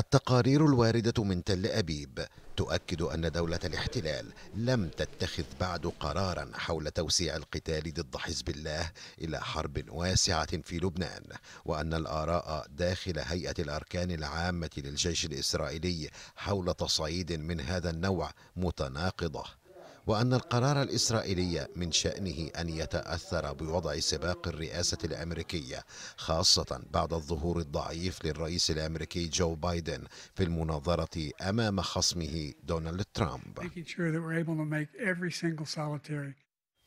التقارير الواردة من تل أبيب تؤكد أن دولة الاحتلال لم تتخذ بعد قرارا حول توسيع القتال ضد حزب الله إلى حرب واسعة في لبنان وأن الآراء داخل هيئة الأركان العامة للجيش الإسرائيلي حول تصعيد من هذا النوع متناقضة وأن القرار الإسرائيلي من شأنه أن يتأثر بوضع سباق الرئاسة الأمريكية خاصة بعد الظهور الضعيف للرئيس الأمريكي جو بايدن في المناظرة أمام خصمه دونالد ترامب.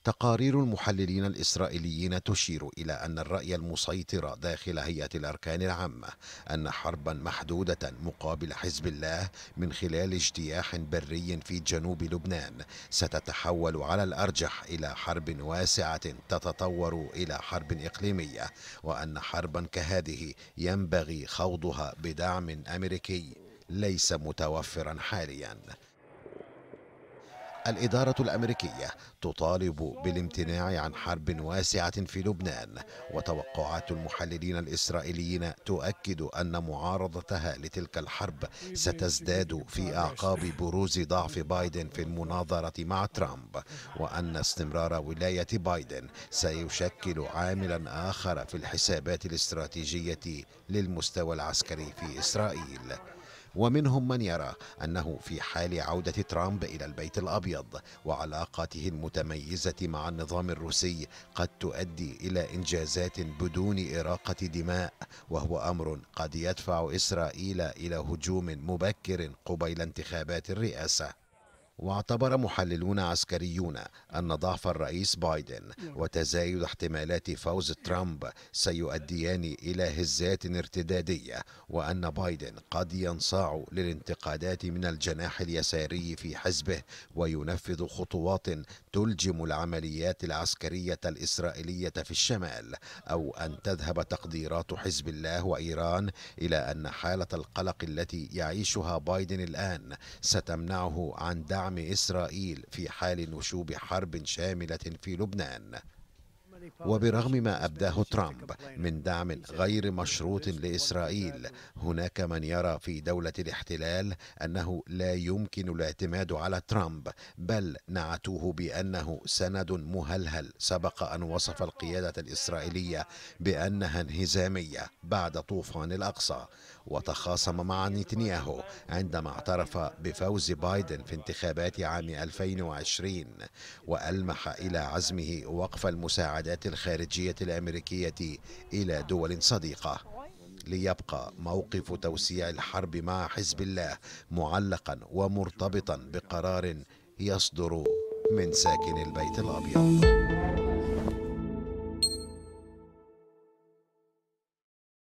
تقارير المحللين الإسرائيليين تشير إلى أن الرأي المسيطر داخل هيئة الأركان العامة أن حربا محدودة مقابل حزب الله من خلال اجتياح بري في جنوب لبنان ستتحول على الأرجح إلى حرب واسعة تتطور إلى حرب إقليمية وأن حربا كهذه ينبغي خوضها بدعم أمريكي ليس متوفرا حاليا الإدارة الأمريكية تطالب بالامتناع عن حرب واسعة في لبنان وتوقعات المحللين الإسرائيليين تؤكد أن معارضتها لتلك الحرب ستزداد في أعقاب بروز ضعف بايدن في المناظرة مع ترامب وأن استمرار ولاية بايدن سيشكل عاملا آخر في الحسابات الاستراتيجية للمستوى العسكري في إسرائيل ومنهم من يرى أنه في حال عودة ترامب إلى البيت الأبيض وعلاقاته المتميزة مع النظام الروسي قد تؤدي إلى إنجازات بدون إراقة دماء وهو أمر قد يدفع إسرائيل إلى هجوم مبكر قبيل انتخابات الرئاسة واعتبر محللون عسكريون أن ضعف الرئيس بايدن وتزايد احتمالات فوز ترامب سيؤديان إلى هزات ارتدادية وأن بايدن قد ينصاع للانتقادات من الجناح اليساري في حزبه وينفذ خطوات تلجم العمليات العسكرية الإسرائيلية في الشمال أو أن تذهب تقديرات حزب الله وإيران إلى أن حالة القلق التي يعيشها بايدن الآن ستمنعه عن دعم دعم إسرائيل في حال نشوب حرب شاملة في لبنان وبرغم ما أبداه ترامب من دعم غير مشروط لإسرائيل هناك من يرى في دولة الاحتلال أنه لا يمكن الاعتماد على ترامب بل نعتوه بأنه سند مهلهل سبق أن وصف القيادة الإسرائيلية بأنها انهزامية بعد طوفان الأقصى وتخاصم مع نتنياهو عندما اعترف بفوز بايدن في انتخابات عام 2020 وألمح إلى عزمه وقف المساعدة المساعدات الخارجية الأمريكية إلى دول صديقة ليبقى موقف توسيع الحرب مع حزب الله معلقا ومرتبطا بقرار يصدر من ساكن البيت الأبيض